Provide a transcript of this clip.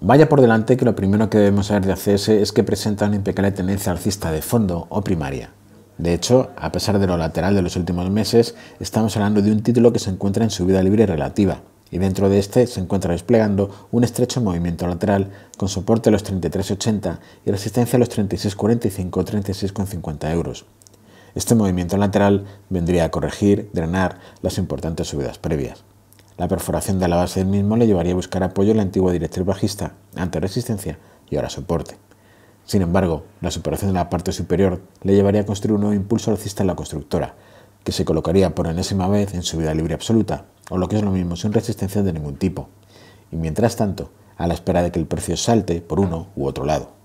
Vaya por delante que lo primero que debemos saber de ACS es que presenta una impecable tendencia alcista de fondo o primaria. De hecho, a pesar de lo lateral de los últimos meses, estamos hablando de un título que se encuentra en subida libre relativa, y dentro de este se encuentra desplegando un estrecho movimiento lateral con soporte a los 33,80 y resistencia a los 36,45 o 36,50 euros. Este movimiento lateral vendría a corregir, drenar las importantes subidas previas. La perforación de la base del mismo le llevaría a buscar apoyo en la antigua directriz bajista, ante resistencia y ahora soporte. Sin embargo, la superación de la parte superior le llevaría a construir un nuevo impulso alcista en la constructora, que se colocaría por enésima vez en vida libre absoluta, o lo que es lo mismo, sin resistencia de ningún tipo. Y mientras tanto, a la espera de que el precio salte por uno u otro lado.